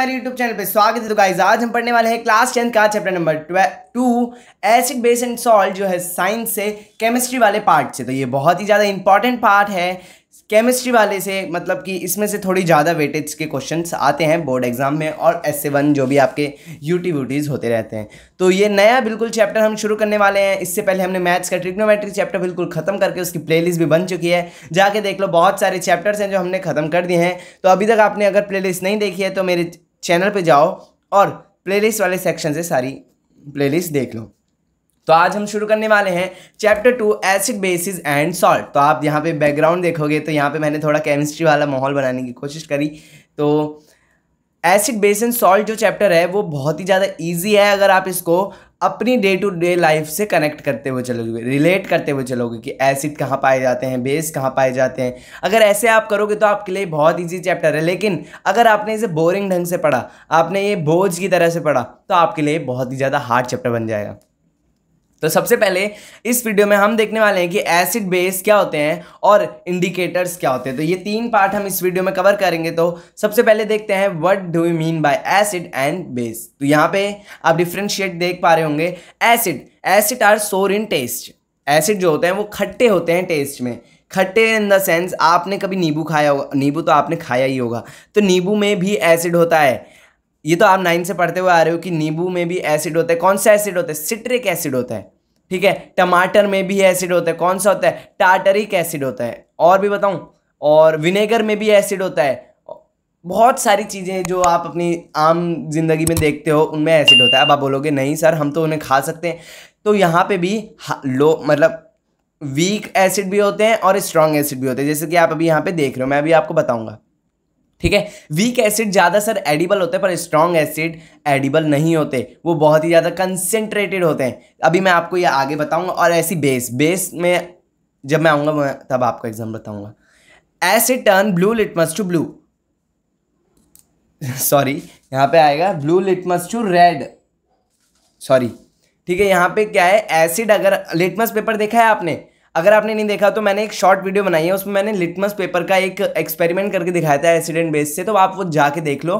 हमारे YouTube channel पे स्वागत है तो गाइज आज हम पढ़ने वाले हैं क्लास टेंथ का chapter number two acid base and salt जो है साइंस से केमिस्ट्री वाले पार्ट से तो ये बहुत ही ज़्यादा इंपॉर्टेंट पार्ट है केमिस्ट्री वाले से मतलब कि इसमें से थोड़ी ज़्यादा वेटेज के क्वेश्चन आते हैं बोर्ड एग्जाम में और एस वन जो भी आपके यूटी व्यूटीज होते रहते हैं तो ये नया बिल्कुल चैप्टर हम शुरू करने वाले हैं इससे पहले हमने मैथ्स का ट्रिग्नोमेट्रिक चैप्टर बिल्कुल ख़त्म करके उसकी प्ले भी बन चुकी है जाके देख लो बहुत सारे चैप्टर्स हैं जो हमने ख़त्म कर दिए हैं तो अभी तक आपने अगर प्ले नहीं देखी है तो मेरे चैनल पे जाओ और प्लेलिस्ट वाले सेक्शन से सारी प्लेलिस्ट देख लो तो आज हम शुरू करने वाले हैं chapter two acid bases and salt तो आप यहाँ पे बैकग्राउंड देखोगे तो यहाँ पे मैंने थोड़ा केमिस्ट्री वाला माहौल बनाने की कोशिश करी तो एसिड बेस एंड सॉल्ट जो चैप्टर है वो बहुत ही ज़्यादा ईजी है अगर आप इसको अपनी डे टू डे लाइफ से कनेक्ट करते हुए चलोगे रिलेट करते हुए चलोगे कि एसिड कहाँ पाए जाते हैं बेस कहाँ पाए जाते हैं अगर ऐसे आप करोगे तो आपके लिए बहुत इजी चैप्टर है लेकिन अगर आपने इसे बोरिंग ढंग से पढ़ा आपने ये बोझ की तरह से पढ़ा तो आपके लिए बहुत ही ज़्यादा हार्ड चैप्टर बन जाएगा तो सबसे पहले इस वीडियो में हम देखने वाले हैं कि एसिड बेस क्या होते हैं और इंडिकेटर्स क्या होते हैं तो ये तीन पार्ट हम इस वीडियो में कवर करेंगे तो सबसे पहले देखते हैं what do you mean by acid and base तो यहाँ पे आप डिफ्रेंशिएट देख पा रहे होंगे एसिड एसिड आर सोर इन टेस्ट एसिड जो होते हैं वो खट्टे होते हैं टेस्ट में खट्टे इन द सेंस आपने कभी नींबू खाया होगा नींबू तो आपने खाया ही होगा तो नींबू में भी एसिड होता है ये तो आप नाइन से पढ़ते हुए आ रहे हो कि नींबू में भी एसिड होता है कौन सा एसिड होता है सिट्रिक एसिड होता है ठीक है टमाटर में भी एसिड होता है कौन सा होता है टाटरिक एसिड होता है और भी बताऊँ और विनेगर में भी एसिड होता है बहुत सारी चीज़ें जो आप अपनी आम जिंदगी में देखते हो उनमें एसिड होता है अब आप बोलोगे नहीं सर हम तो उन्हें खा सकते हैं तो यहाँ पे भी लो मतलब वीक एसिड भी होते हैं और स्ट्रॉन्ग एसिड भी होते हैं जैसे कि आप अभी यहाँ पे देख रहे हो मैं अभी आपको बताऊँगा ठीक है वीक एसिड ज़्यादा सर एडिबल होते हैं पर स्ट्रॉन्ग एसिड एडिबल नहीं होते वो बहुत ही ज़्यादा कंसेंट्रेटेड होते हैं अभी मैं आपको ये आगे बताऊंगा और ऐसी बेस बेस में जब मैं आऊँगा तब आपको एग्जाम बताऊँगा acid turn blue litmus to blue sorry यहाँ पे आएगा blue litmus to red sorry ठीक है यहाँ पे क्या है एसिड अगर लिटमस पेपर देखा है आपने अगर आपने नहीं देखा तो मैंने एक शॉर्ट वीडियो बनाई है उसमें मैंने लिटमस पेपर का एक एक्सपेरिमेंट करके दिखाया था एसिडेंट बेस से तो आप वो जाके देख लो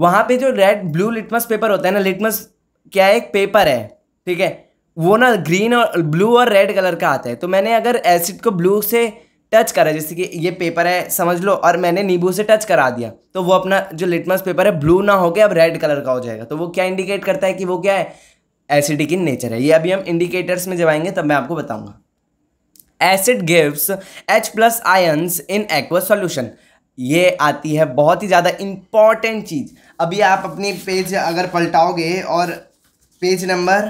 वहाँ पे जो रेड ब्लू लिटमस पेपर होता है ना लिटमस क्या है एक पेपर है ठीक है वो ना ग्रीन और ब्लू और रेड कलर का आता है तो मैंने अगर एसिड को ब्लू से टच करा जैसे कि ये पेपर है समझ लो और मैंने नींबू से टच करा दिया तो वो अपना जो लिटमस पेपर है ब्लू ना होकर अब रेड कलर का हो जाएगा तो वो क्या इंडिकेट करता है कि वो क्या है एसिडिक इन नेचर है ये अभी हम इंडिकेटर्स में जब आएंगे तब मैं आपको बताऊँगा acid gives H plus ions in aqua solution ये आती है बहुत ही ज़्यादा इम्पॉर्टेंट चीज़ अभी आप अपनी पेज अगर पलटाओगे और पेज नंबर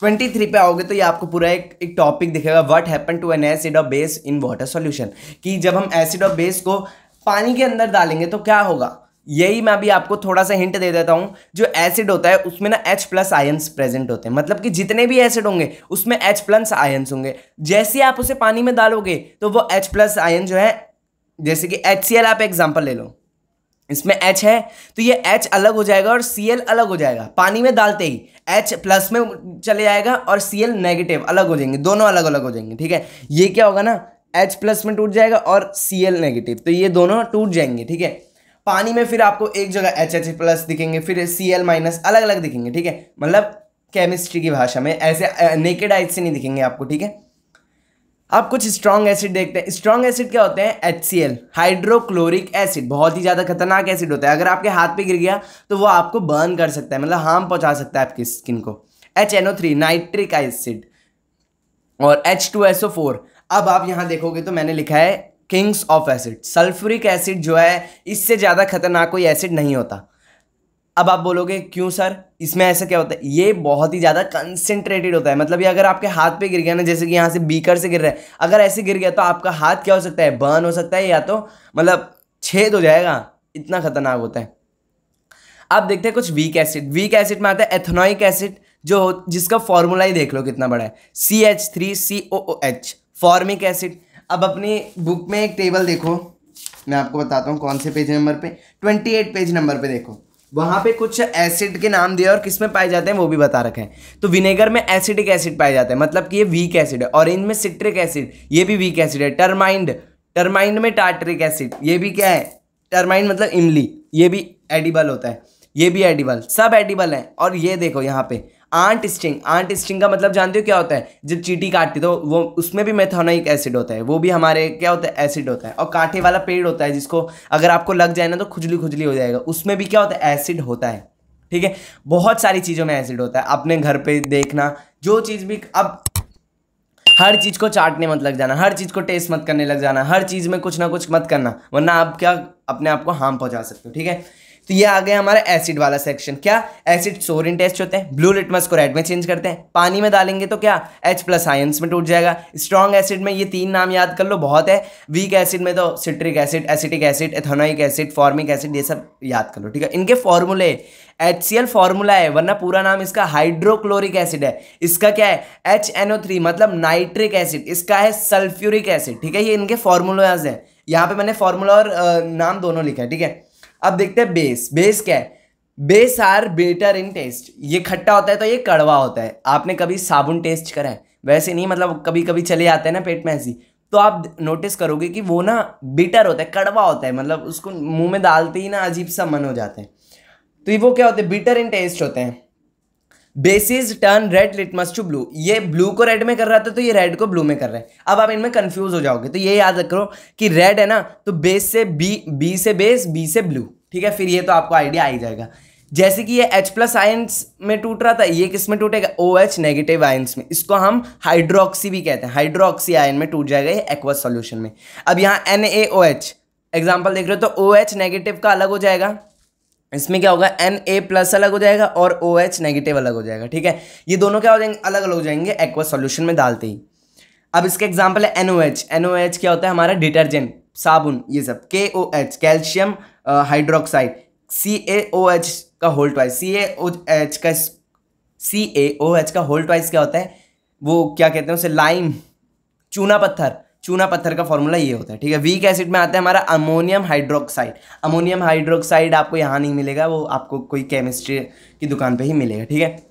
ट्वेंटी थ्री पे आओगे तो ये आपको पूरा एक एक टॉपिक दिखेगा what happen to an acid और बेस इन वाटर सॉल्यूशन कि जब हम एसिड और बेस को पानी के अंदर डालेंगे तो क्या होगा यही मैं अभी आपको थोड़ा सा हिंट दे देता हूँ जो एसिड होता है उसमें ना एच प्लस आयन्स प्रेजेंट होते हैं मतलब कि जितने भी एसिड होंगे उसमें एच प्लस आयन्स होंगे जैसे आप उसे पानी में डालोगे तो वो एच प्लस आयन जो है जैसे कि एच आप एग्जाम्पल ले लो इसमें H है तो ये H अलग हो जाएगा और Cl अलग हो जाएगा पानी में डालते ही H प्लस में चले जाएगा और Cl नेगेटिव अलग हो जाएंगे दोनों अलग अलग हो जाएंगे ठीक है ये क्या होगा ना H प्लस में टूट जाएगा और Cl नेगेटिव तो ये दोनों टूट जाएंगे ठीक है पानी में फिर आपको एक जगह एच एच प्लस दिखेंगे फिर सी एल माइनस अलग अलग दिखेंगे ठीक है मतलब केमिस्ट्री की भाषा में ऐसे नेकेड आइज से नहीं दिखेंगे आपको ठीक है आप कुछ स्ट्रॉन्ग एसिड देखते हैं स्ट्रॉन्ग एसिड क्या होते हैं H C L hydrochloric acid बहुत ही ज़्यादा खतरनाक एसिड होता है अगर आपके हाथ पे गिर गया तो वो आपको बर्न कर सकता है मतलब हार्म पहुंचा सकता है आपकी स्किन को H N O three nitric acid और H two S O four अब आप यहाँ देखोगे तो मैंने लिखा है kings of acid sulphuric acid जो है इससे ज़्यादा खतरनाक कोई एसिड नहीं होता अब आप बोलोगे क्यों सर इसमें ऐसा क्या होता है ये बहुत ही ज़्यादा कंसेंट्रेटेड होता है मतलब ये अगर आपके हाथ पे गिर गया ना जैसे कि यहाँ से बीकर से गिर रहा है अगर ऐसे गिर गया तो आपका हाथ क्या हो सकता है बर्न हो सकता है या तो मतलब छेद हो जाएगा इतना खतरनाक होता है आप देखते हैं कुछ वीक एसिड वीक एसिड में आता है एथनॉइक एसिड जो जिसका फॉर्मूला ही देख लो कितना बड़ा है C H three C O O H formic acid अब अपनी बुक में एक टेबल देखो मैं आपको बताता हूँ कौन से पेज नंबर पे ट्वेंटी एट पेज नंबर पे देखो वहाँ पे कुछ एसिड के नाम दिए और किस में पाए जाते हैं वो भी बता रखे हैं तो विनेगर में एसिडिक एसिड पाए जाते हैं मतलब कि ये वीक एसिड है ऑरेंज में सिट्रिक एसिड ये भी वीक एसिड है टर्माइंड टर्माइंड में टार्ट्रिक एसिड ये भी क्या है टर्माइंड मतलब इमली ये भी एडिबल होता है ये भी एडिबल सब एडिबल है और ये देखो यहाँ पे आंट स्टिंग आंट स्टिंग का मतलब जानते हो क्या होता है जब चीटी काटती तो वो उसमें भी मेथोनिक एसिड होता है वो भी हमारे क्या होता है एसिड होता है और कांटे वाला पेड़ होता है जिसको अगर आपको लग जाए ना तो खुजली खुजली हो जाएगा उसमें भी क्या होता है एसिड होता है ठीक है बहुत सारी चीज़ों में एसिड होता है अपने घर पर देखना जो चीज़ भी अब हर चीज़ को चाटने मत लग जाना हर चीज़ को टेस्ट मत करने लग जाना हर चीज़ में कुछ ना कुछ मत करना वरना आप क्या अपने आप को हार्म पहुंचा सकते हो ठीक है तो ये आ गया हमारा एसिड वाला सेक्शन क्या एसिड सोरिन टेस्ट होते हैं ब्लू लिटमस को रेड में चेंज करते हैं पानी में डालेंगे तो क्या एच प्लस आयंस में टूट जाएगा स्ट्रॉन्ग एसिड में ये तीन नाम याद कर लो बहुत है वीक एसिड में तो citric acid acetic acid ethanoic acid formic acid ये सब याद कर लो ठीक है इनके फॉर्मूले एच सी एल फॉर्मूला है वरना पूरा नाम इसका हाइड्रोक्लोरिक एसिड है इसका क्या है एच एन ओ थ्री मतलब नाइट्रिक एसिड इसका है सल्फ्यूरिक एसिड ठीक है ये इनके फॉर्मूलाज हैं यहाँ पे मैंने फॉर्मूला और नाम दोनों लिखा है ठीक है अब देखते हैं बेस बेस क्या है base are bitter in taste ये खट्टा होता है तो ये कड़वा होता है आपने कभी साबुन टेस्ट करा है वैसे नहीं मतलब कभी कभी चले आते हैं ना पेट में ऐसी तो आप नोटिस करोगे कि वो ना बिटर होता है कड़वा होता है मतलब उसको मुंह में डालते ही ना अजीब सा मन हो जाता है तो वो क्या होते हैं बिटर इन टेस्ट होते हैं bases turn red litmus to blue ये ब्लू को रेड में कर रहा था तो ये रेड को ब्लू में कर रहे हैं अब आप इनमें कंफ्यूज हो जाओगे तो ये याद रखो कि रेड है ना तो बेस से बी बी से बेस बी से ब्लू ठीक है फिर ये तो आपको आइडिया आ ही जाएगा जैसे कि ये H प्लस आयंस में टूट रहा था ये किस में टूटेगा ओ एच नेगेटिव आयंस में इसको हम हाइड्रोक्सी भी कहते हैं हाइड्रोक्सी आयन में टूट जाएगा ये एक्वस सॉल्यूशन में अब यहाँ N A O H example देख रहे हो तो ओ एच नेगेटिव का अलग हो जाएगा इसमें क्या होगा एन ए प्लस अलग हो जाएगा और ओ एच नेगेटिव अलग हो जाएगा ठीक है ये दोनों क्या हो जाएंगे अलग अलग हो जाएंगे एक्वा सॉल्यूशन में डालते ही अब इसका एग्जाम्पल है N O H N O H क्या होता है हमारा डिटर्जेंट साबुन ये सब K O H calcium hydroxide C A O H का whole twice C A O H का सी ए ओ एच का होल ट्वाइस क्या होता है वो क्या कहते हैं उसे लाइम चूना पत्थर चूना पत्थर का फॉर्मूला ये होता है ठीक है वीक एसिड में आता है हमारा अमोनियम हाइड्रोक्साइड अमोनियम हाइड्रोक्साइड आपको यहाँ नहीं मिलेगा वो आपको कोई केमिस्ट्री की दुकान पे ही मिलेगा ठीक है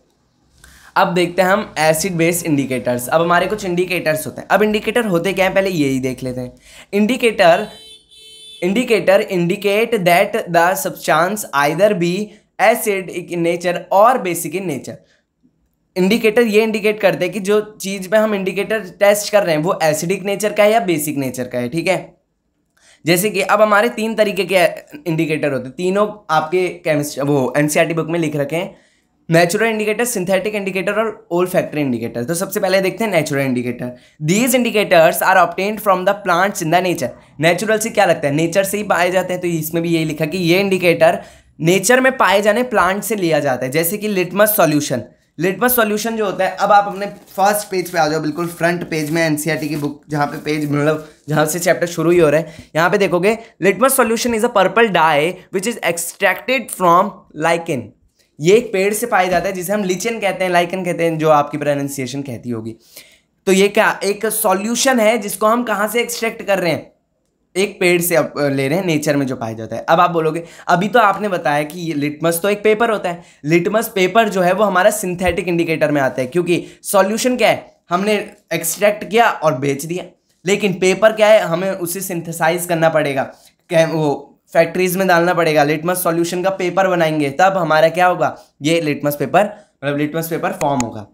अब देखते हैं हम एसिड बेस इंडिकेटर्स अब हमारे कुछ इंडिकेटर्स होते हैं अब इंडिकेटर होते क्या हैं पहले यही देख लेते हैं indicator indicator indicate that the substance either be acid in nature और बेसिक इन नेचर इंडिकेटर ये इंडिकेट करते हैं कि जो चीज़ में हम इंडिकेटर टेस्ट कर रहे हैं वो एसिडिक नेचर का है या बेसिक नेचर का है ठीक है जैसे कि अब हमारे तीन तरीके के इंडिकेटर होते हैं तीनों आपके केमिस्ट्री वो एन बुक e में लिख रखे हैं नेचुरल इंडिकेटर सिंथेटिक इंडिकेटर और ओल्ड फैक्ट्री इंडिकेटर तो सबसे पहले देखते हैं natural indicator these indicators are obtained from the plants in the nature natural से क्या लगता है नेचर से ही पाए जाते हैं तो इसमें भी यही लिखा कि ये इंडिकेटर नेचर में पाए जाने प्लांट से लिया जाता है जैसे कि लिटमस सॉल्यूशन लिटमस सॉल्यूशन जो होता है अब आप अपने फर्स्ट पेज पे आ जाओ बिल्कुल फ्रंट पेज में एनसीईआरटी e की बुक जहाँ पे पेज मतलब जहाँ से चैप्टर शुरू ही हो रहा है यहाँ पे देखोगे litmus solution is a purple dye which is extracted from lichen ये एक पेड़ से पाया जाता है जिसे हम लिचन कहते हैं लाइकन कहते हैं जो आपकी प्रोनाउंसिएशन कहती होगी तो ये क्या एक सॉल्यूशन है जिसको हम कहाँ से एक्सट्रैक्ट कर रहे हैं एक पेड़ से आप ले रहे हैं नेचर में जो पाया जाता है अब आप बोलोगे अभी तो आपने बताया कि ये लिटमस तो एक पेपर होता है लिटमस पेपर जो है वो हमारा सिंथेटिक इंडिकेटर में आता है क्योंकि सॉल्यूशन क्या है हमने एक्सट्रैक्ट किया और बेच दिया लेकिन पेपर क्या है हमें उसे सिंथेसाइज करना पड़ेगा क्या वो फैक्ट्रीज में डालना पड़ेगा लिटमस सॉल्यूशन का पेपर बनाएंगे तब हमारा क्या होगा ये लिटमस पेपर मतलब लिटमस पेपर फॉर्म होगा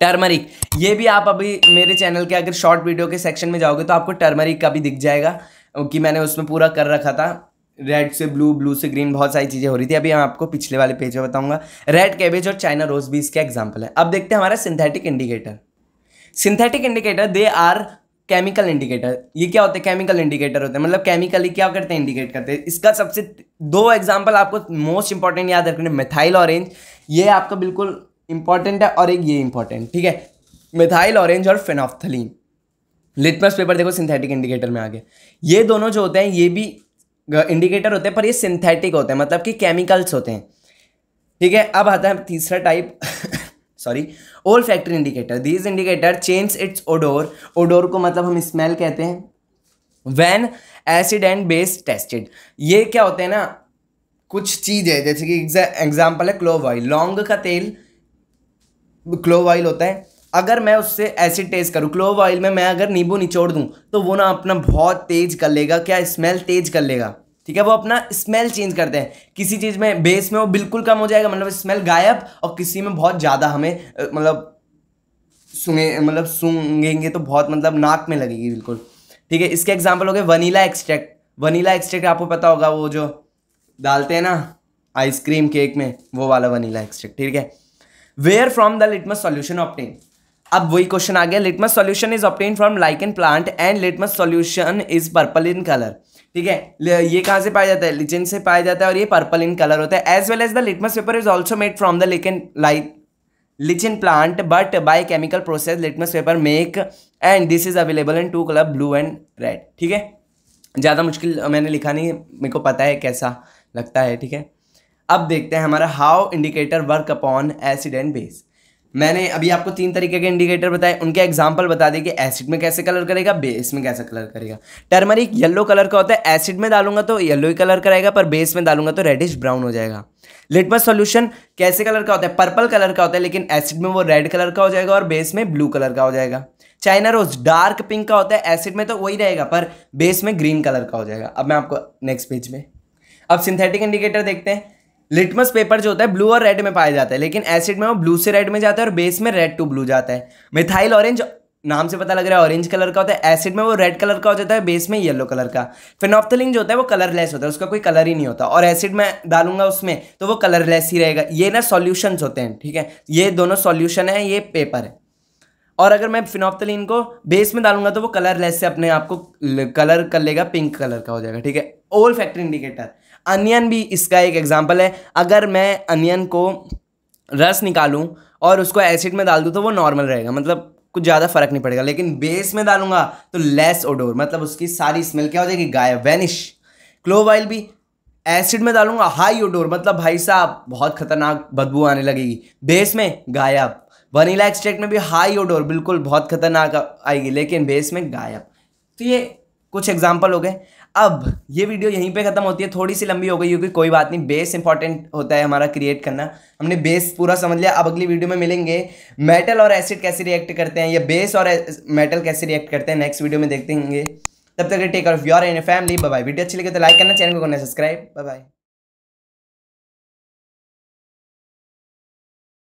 टर्मरिक ये भी आप अभी मेरे चैनल के अगर शॉर्ट वीडियो के सेक्शन में जाओगे तो आपको टर्मरिक का भी दिख जाएगा कि मैंने उसमें पूरा कर रखा था रेड से ब्लू ब्लू से ग्रीन बहुत सारी चीज़ें हो रही थी अभी मैं आपको पिछले वाले पेज में बताऊंगा रेड कैबेज और चाइना रोज भी इसका एग्जाम्पल है अब देखते हैं हमारा synthetic indicator synthetic indicator they are chemical indicator ये क्या होते हैं केमिकल इंडिकेटर होते हैं मतलब केमिकली क्या करते हैं इंडिकेट करते हैं इसका सबसे दो एग्जाम्पल आपको मोस्ट इंपॉर्टेंट याद रखने मिथाइल ऑरेंज ये आपका बिल्कुल इंपॉर्टेंट है और एक ये इंपॉर्टेंट ठीक है मिथाइल ऑरेंज और फिनॉफ्थलीन लिटमस पेपर देखो सिंथेटिक इंडिकेटर में आगे ये दोनों जो होते हैं ये भी इंडिकेटर होते हैं पर ये सिंथेटिक होते हैं मतलब कि केमिकल्स होते हैं ठीक है अब आता है तीसरा type sorry olfactory indicator these indicator change its odour odour को मतलब हम स्मेल कहते हैं when acid and base tested ये क्या होते हैं ना कुछ चीज़ है जैसे कि एग्जाम्पल है क्लोव ऑयल लौंग का तेल क्लोव ऑयल होता है अगर मैं उससे एसिड टेस्ट करूँ क्लोव ऑयल में मैं अगर नींबू निचोड़ दूँ तो वो ना अपना बहुत तेज़ कर लेगा क्या स्मेल तेज़ कर लेगा ठीक है वो अपना स्मेल चेंज करते हैं किसी चीज़ में बेस में वो बिल्कुल कम हो जाएगा मतलब स्मेल गायब और किसी में बहुत ज़्यादा हमें मतलब सुंगे मतलब सूंघेंगे तो बहुत मतलब नाक में लगेगी बिल्कुल ठीक है इसके एग्जाम्पल हो गए वनीला एक्सट्रैक्ट वनीला एक्सट्रैक्ट आपको पता होगा वो जो डालते हैं ना आइसक्रीम केक में वो वाला वनीला एक्सट्रैक्ट ठीक है where from the litmus solution obtain अब वही क्वेश्चन आ गया litmus solution is obtain from lichen plant and litmus solution is purple in colour ठीक है ये कहाँ से पाया जाता है लिचिन से पाया जाता है और ये पर्पल इन कलर होता है as well as the litmus paper is also made from the lichen like lichen plant but by chemical process litmus paper make and this is available in two colour blue and red ठीक है ज़्यादा मुश्किल मैंने लिखा नहीं मेरे को पता है कैसा लगता है ठीक है अब देखते हैं हमारा how indicator work upon acid and base मैंने अभी आपको तीन तरीके के इंडिकेटर बताए उनके एग्जाम्पल बता दिए कि एसिड में कैसे कलर करेगा बेस में कैसे कलर करेगा टर्मरिक येलो कलर का होता है एसिड में डालूंगा तो येलो ही कलर करेगा पर बेस में डालूंगा तो रेडिश ब्राउन हो जाएगा लिटमस सॉल्यूशन कैसे कलर का होता है पर्पल कलर का होता है लेकिन एसिड में वो रेड कलर का हो जाएगा और बेस में ब्लू कलर का हो जाएगा चाइना रोज डार्क पिंक का होता है एसिड में तो वही रहेगा पर बेस में ग्रीन कलर का हो जाएगा अब मैं आपको नेक्स्ट पेज में अब सिंथेटिक इंडिकेटर देखते हैं लिटमस पेपर जो होता है ब्लू और रेड में पाया जाता है लेकिन एसिड में वो ब्लू से रेड में जाता है और बेस में रेड टू ब्लू जाता है मिथाइल ऑरेंज नाम से पता लग रहा है ऑरेंज कलर का होता है एसिड में वो रेड कलर का हो जाता है बेस में येलो कलर का फिनॉप्थलिन जो होता है वो कलरलेस होता है उसका कोई कलर ही नहीं होता और एसिड में डालूंगा उसमें तो वो कलरलेस ही रहेगा ये ना सोल्यूशन होते हैं ठीक है ये दोनों सॉल्यूशन है ये पेपर है और अगर मैं फिनॉप्थलिन को बेस में डालूंगा तो वो कलरलेस से अपने आप को कलर कर लेगा पिंक कलर का हो जाएगा ठीक है ओल फैक्ट्री इंडिकेटर अनियन भी इसका एक एग्ज़ाम्पल है अगर मैं अनियन को रस निकालूँ और उसको एसिड में डाल दूँ तो वो नॉर्मल रहेगा मतलब कुछ ज़्यादा फर्क नहीं पड़ेगा लेकिन बेस में डालूंगा तो लेस ओडोर मतलब उसकी सारी स्मेल क्या हो जाएगी गायब वैनिश क्लोव ऑयल भी एसिड में डालूंगा हाई ओडोर मतलब भाई साहब बहुत खतरनाक बदबू आने लगेगी बेस में गायब वनीला एक्सट्रैक्ट में भी हाई ओडोर बिल्कुल बहुत खतरनाक आएगी लेकिन बेस में गायब तो ये कुछ एग्जाम्पल हो गए अब ये वीडियो यहीं पे ख़त्म होती है थोड़ी सी लंबी हो गई क्योंकि कोई बात नहीं बेस इंपॉर्टेंट होता है हमारा क्रिएट करना हमने बेस पूरा समझ लिया अब अगली वीडियो में मिलेंगे मेटल और एसिड कैसे रिएक्ट करते हैं या बेस और मेटल कैसे रिएक्ट करते हैं नेक्स्ट वीडियो में देखते होंगे तब तक टेक ऑफ योर एंड फैमिली बाय वीडियो अच्छी लगे तो लाइक करना चैनल को करना सब्सक्राइब बाय